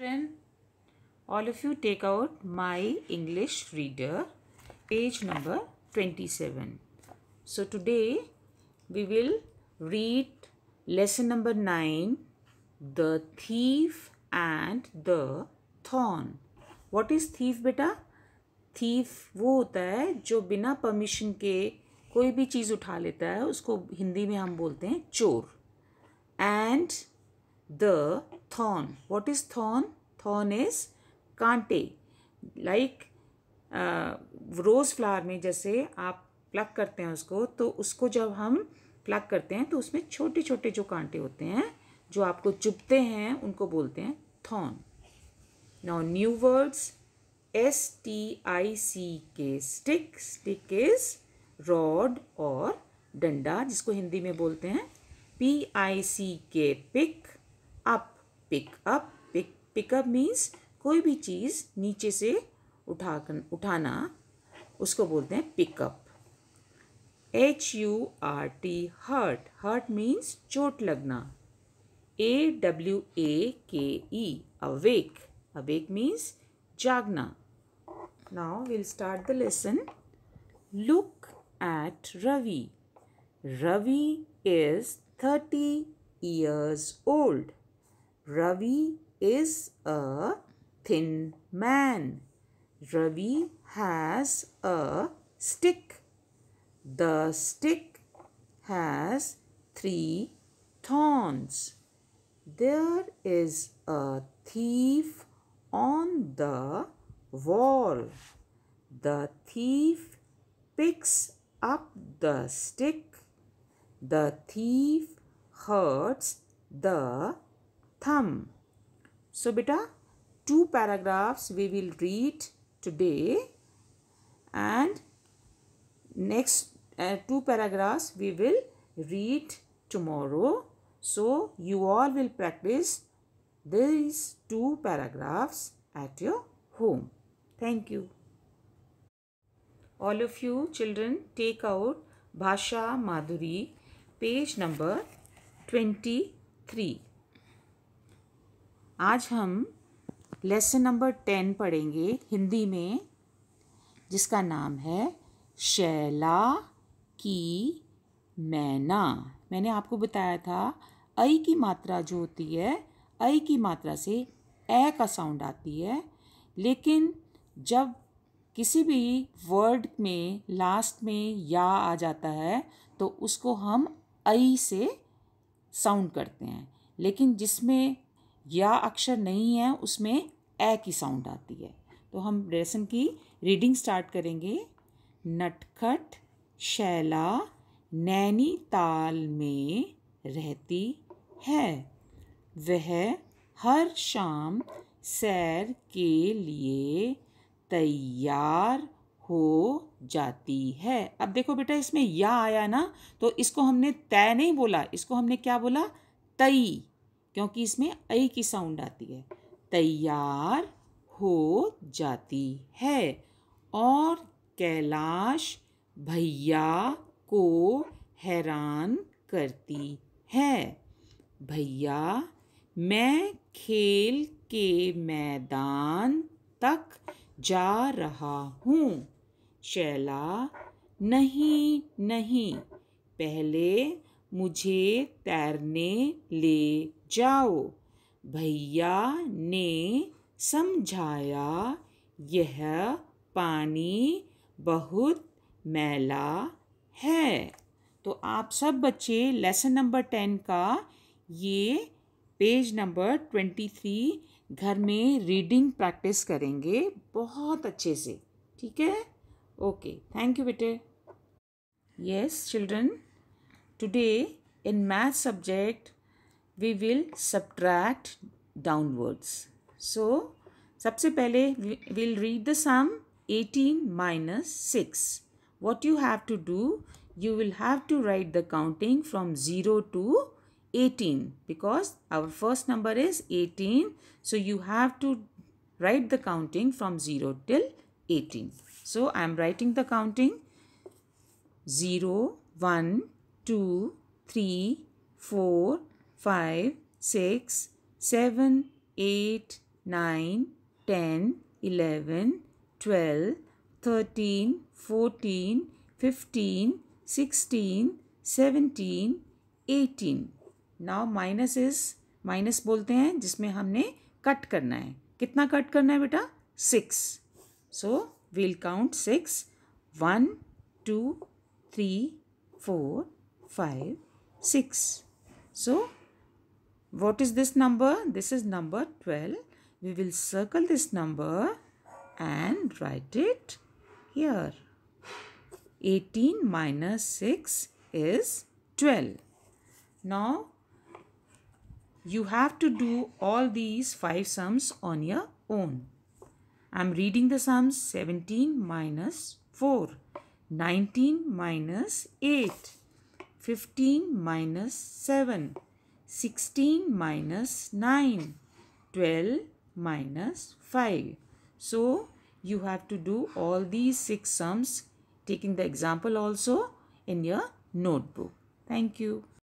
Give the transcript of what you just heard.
children all of you take out my english reader page number 27 so today we will read lesson number 9 the thief and the thorn what is thief beta thief wo hota hai jo bina permission ke koi bhi cheez utha leta hai usko hindi mein hum bolte hain chor and the thorn. What is thorn? Thorn is कांटे like rose flower में जैसे आप plug करते हैं उसको तो उसको जब हम प्लग करते हैं तो उसमें छोटे छोटे जो कांटे होते हैं जो आपको चुभते हैं उनको बोलते हैं thorn now new words S T I C K stick stick is rod और डंडा जिसको हिंदी में बोलते हैं P I C K pick up pick up pick pickup means कोई भी चीज़ नीचे से उठा उठाना उसको बोलते हैं pickup H U R T hurt hurt means चोट लगना A W A K E awake awake means जागना now will start the lesson look at Ravi Ravi is thirty years old Ravi is a thin man. Ravi has a stick. The stick has three thorns. There is a thief on the wall. The thief picks up the stick. The thief hurts the thumb. So, beta, two paragraphs we will read today and next uh, two paragraphs we will read tomorrow. So, you all will practice these two paragraphs at your home. Thank you. All of you children take out Bhasha Madhuri page number 23. आज हम lesson number ten पढ़ेंगे हिंदी में जिसका नाम है शैला की मैना मैंने आपको बताया था ऐ की मात्रा जो होती है ऐ की मात्रा से ए का साउंड आती है लेकिन जब किसी भी वर्ड में लास्ट में या आ जाता है तो उसको हम ऐ से साउंड करते हैं लेकिन जिसमें या अक्षर नहीं है उसमें ए की साउंड आती है तो हम लेसन की रीडिंग स्टार्ट करेंगे नटखट शैला नैनीताल में रहती है वह हर शाम सैर के लिए तैयार हो जाती है अब देखो बेटा इसमें या आया ना तो इसको हमने तय नहीं बोला इसको हमने क्या बोला तई क्योंकि इसमें ऐ की साउंड आती है तैयार हो जाती है और कैलाश भैया को हैरान करती है भैया मैं खेल के मैदान तक जा रहा हूँ शैला नहीं नहीं पहले मुझे तैरने ले जाओ भैया ने समझाया यह पानी बहुत मैला है तो आप सब बच्चे लेसन नंबर टेन का ये पेज नंबर ट्वेंटी थ्री घर में रीडिंग प्रैक्टिस करेंगे बहुत अच्छे से ठीक है ओके थैंक यू बेटे yes children today in math subject we will subtract downwards. So, सबसे पहले we'll read the sum 18 minus 6. What you have to do, you will have to write the counting from 0 to 18 because our first number is 18. So, you have to write the counting from 0 till 18. So, I am writing the counting 0, 1, 2, 3, 4, five, six, seven, eight, nine, ten, eleven, twelve, thirteen, fourteen, fifteen, sixteen, seventeen, eighteen now minus is minus बोलते हैं जिसमें हमने cut करना है कितना cut करना है बेटा six so we'll count six one two three four five six so What is this number? This is number 12. We will circle this number and write it here. 18 minus 6 is 12. Now, you have to do all these 5 sums on your own. I am reading the sums 17 minus 4, 19 minus 8, 15 minus 7, 16 minus 9, 12 minus 5. So, you have to do all these six sums taking the example also in your notebook. Thank you.